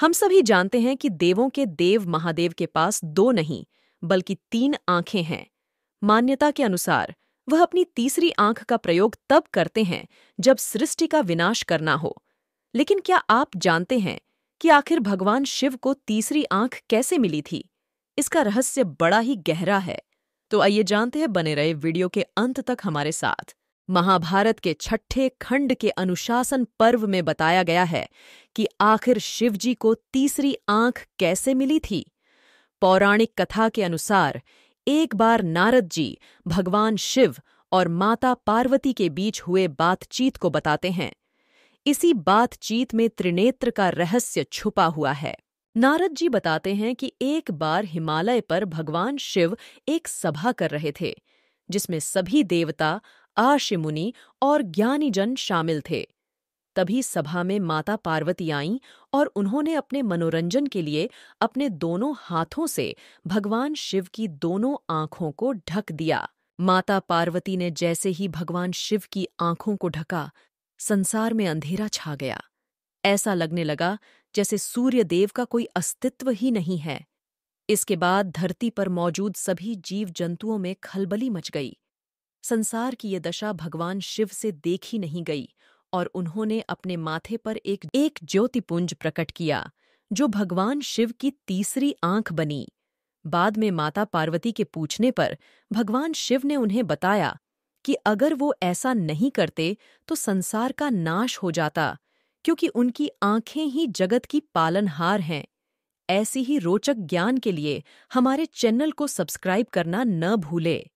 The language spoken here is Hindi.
हम सभी जानते हैं कि देवों के देव महादेव के पास दो नहीं बल्कि तीन आंखें हैं मान्यता के अनुसार वह अपनी तीसरी आंख का प्रयोग तब करते हैं जब सृष्टि का विनाश करना हो लेकिन क्या आप जानते हैं कि आखिर भगवान शिव को तीसरी आंख कैसे मिली थी इसका रहस्य बड़ा ही गहरा है तो आइए जानते हैं बने रहे वीडियो के अंत तक हमारे साथ महाभारत के छठे खंड के अनुशासन पर्व में बताया गया है कि आखिर शिवजी को तीसरी आंख कैसे मिली थी पौराणिक कथा के अनुसार एक बार नारद जी भगवान शिव और माता पार्वती के बीच हुए बातचीत को बताते हैं इसी बातचीत में त्रिनेत्र का रहस्य छुपा हुआ है नारद जी बताते हैं कि एक बार हिमालय पर भगवान शिव एक सभा कर रहे थे जिसमें सभी देवता आशि मुनि और ज्ञानी जन शामिल थे तभी सभा में माता पार्वती आईं और उन्होंने अपने मनोरंजन के लिए अपने दोनों हाथों से भगवान शिव की दोनों आंखों को ढक दिया माता पार्वती ने जैसे ही भगवान शिव की आंखों को ढका संसार में अंधेरा छा गया ऐसा लगने लगा जैसे सूर्य देव का कोई अस्तित्व ही नहीं है इसके बाद धरती पर मौजूद सभी जीव जंतुओं में खलबली मच गई संसार की ये दशा भगवान शिव से देखी नहीं गई और उन्होंने अपने माथे पर एक एक ज्योतिपुंज प्रकट किया जो भगवान शिव की तीसरी आंख बनी बाद में माता पार्वती के पूछने पर भगवान शिव ने उन्हें बताया कि अगर वो ऐसा नहीं करते तो संसार का नाश हो जाता क्योंकि उनकी आंखें ही जगत की पालनहार हैं ऐसी ही रोचक ज्ञान के लिए हमारे चैनल को सब्सक्राइब करना न भूलें